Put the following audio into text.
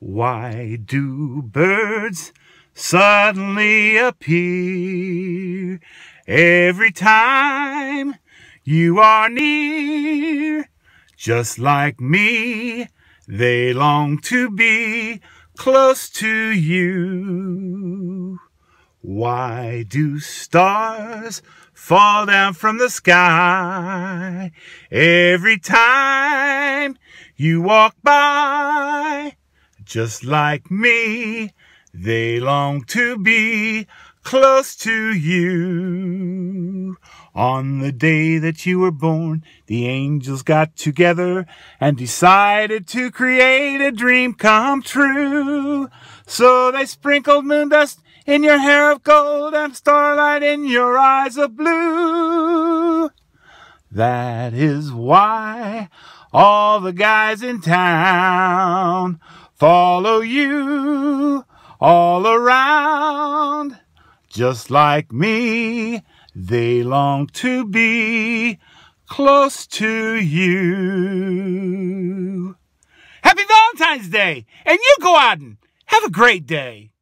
Why do birds suddenly appear every time you are near? Just like me, they long to be close to you. Why do stars fall down from the sky every time you walk by? just like me. They long to be close to you. On the day that you were born, the angels got together and decided to create a dream come true. So they sprinkled moon dust in your hair of gold and starlight in your eyes of blue. That is why all the guys in town follow you all around. Just like me, they long to be close to you. Happy Valentine's Day! And you go out and have a great day.